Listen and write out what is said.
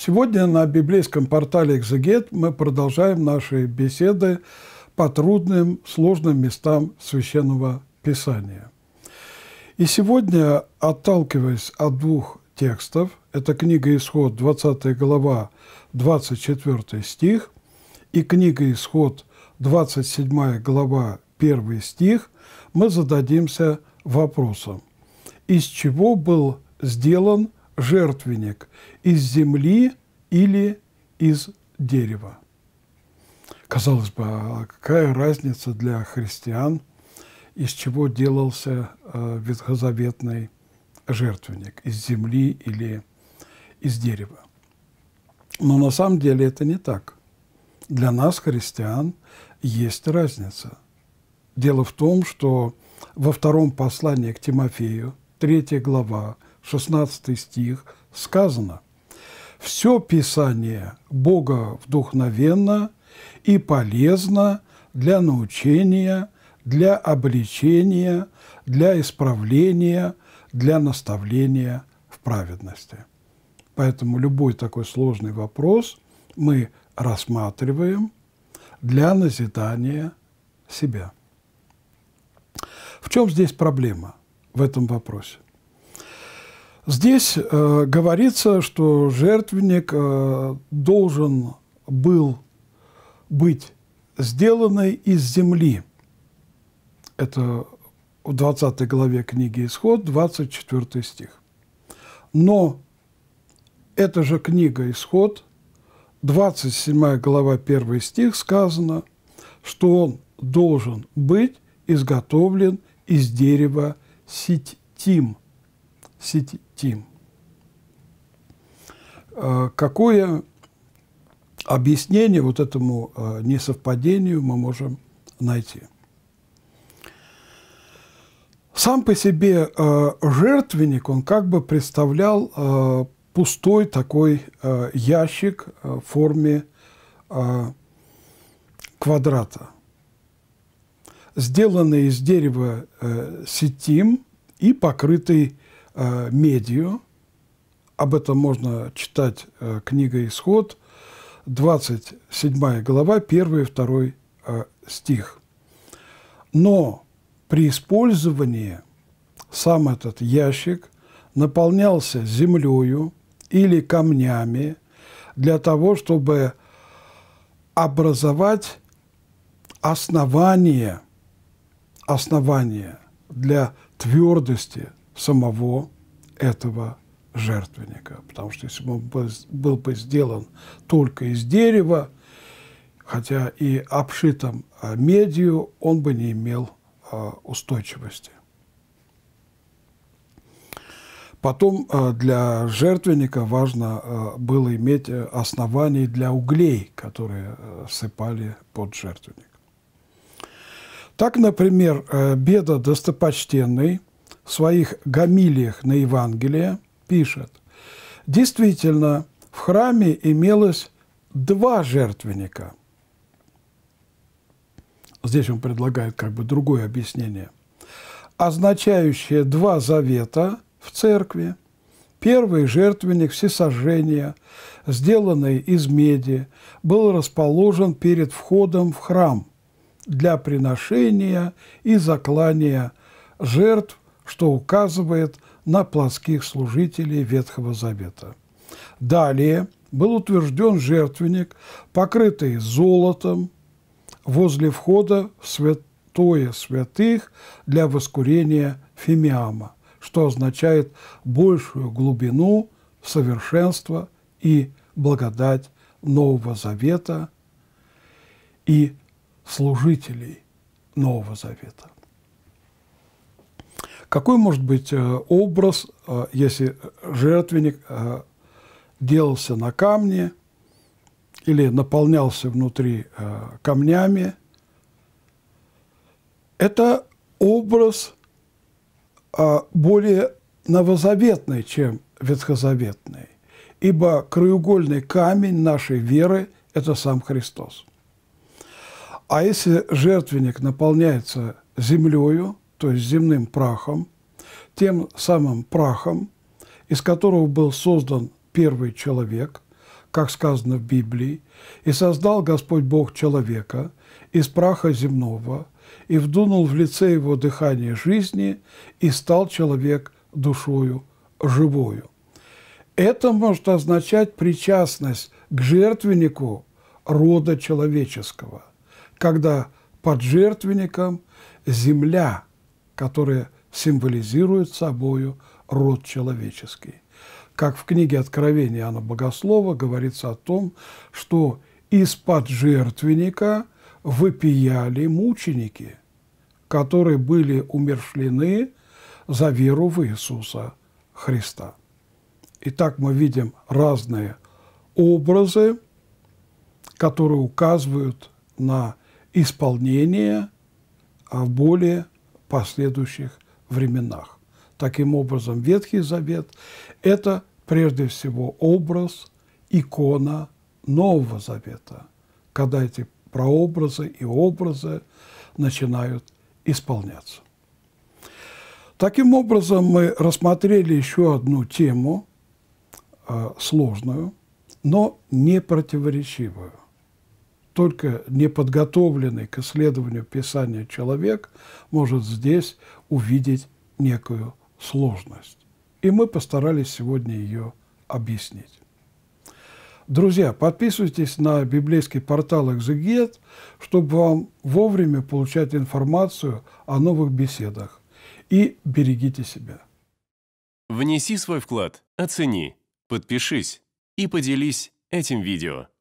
Сегодня на библейском портале «Экзегет» мы продолжаем наши беседы по трудным, сложным местам Священного Писания. И сегодня, отталкиваясь от двух текстов, это книга «Исход», 20 глава, 24 стих, и книга «Исход», 27 глава, 1 стих, мы зададимся вопросом, из чего был сделан жертвенник из земли или из дерева. Казалось бы, а какая разница для христиан, из чего делался э, ветхозаветный жертвенник, из земли или из дерева. Но на самом деле это не так. Для нас, христиан, есть разница. Дело в том, что во втором послании к Тимофею, третья глава, 16 стих, сказано «Все Писание Бога вдохновенно и полезно для научения, для обличения, для исправления, для наставления в праведности». Поэтому любой такой сложный вопрос мы рассматриваем для назидания себя. В чем здесь проблема в этом вопросе? Здесь э, говорится, что жертвенник э, должен был быть сделанной из земли. Это в 20 главе книги «Исход», 24 стих. Но эта же книга «Исход», 27 глава, 1 стих сказано, что он должен быть изготовлен из дерева ситим – сети. А, какое объяснение вот этому а, несовпадению мы можем найти? Сам по себе а, жертвенник, он как бы представлял пустой такой ящик в форме квадрата, сделанный из дерева э, сетим и покрытый э, медию. Об этом можно читать э, книга «Исход», 27 глава, 1 и 2 э, стих. Но при использовании сам этот ящик наполнялся землею или камнями для того, чтобы образовать основание, основание для твердости, самого этого жертвенника. Потому что если бы он был бы сделан только из дерева, хотя и обшитым а, медью, он бы не имел а, устойчивости. Потом а, для жертвенника важно было иметь э, основание для углей, которые э, сыпали под жертвенник. Так, например, э, Беда Достопочтенный – в своих гамилиях на Евангелие пишет, действительно, в храме имелось два жертвенника. Здесь он предлагает как бы другое объяснение, означающее два завета в церкви. Первый жертвенник всесожжения, сделанный из меди, был расположен перед входом в храм для приношения и заклания жертв что указывает на плоских служителей Ветхого Завета. Далее был утвержден жертвенник, покрытый золотом, возле входа в святое святых для воскурения фимиама, что означает большую глубину совершенства и благодать Нового Завета и служителей Нового Завета. Какой может быть э, образ, э, если жертвенник э, делался на камне или наполнялся внутри камнями? Это образ более новозаветный, чем ветхозаветный, ибо краеугольный камень нашей веры – это сам Христос. А если жертвенник наполняется землею – то есть земным прахом, тем самым прахом, из которого был создан первый человек, как сказано в Библии, «И создал Господь Бог человека из праха земного, и вдунул в лице его дыхание жизни, и стал человек душою живою». Это может означать причастность к жертвеннику рода человеческого, когда под жертвенником земля – которые символизируют собою род человеческий. Как в книге Откровения Иоанна Богослова говорится о том, что из-под жертвенника выпияли мученики, которые были умершлены за веру в Иисуса Христа. Итак, мы видим разные образы, которые указывают на исполнение в а более последующих временах. Таким образом, Ветхий Завет – это прежде всего образ, икона Нового Завета, когда эти прообразы и образы начинают исполняться. Таким образом, мы рассмотрели еще одну тему, а, сложную, но не противоречивую – только неподготовленный к исследованию Писания человек может здесь увидеть некую сложность. И мы постарались сегодня ее объяснить. Друзья, подписывайтесь на библейский портал «Экзегет», чтобы вам вовремя получать информацию о новых беседах. И берегите себя. Внеси свой вклад, оцени, подпишись и поделись этим видео.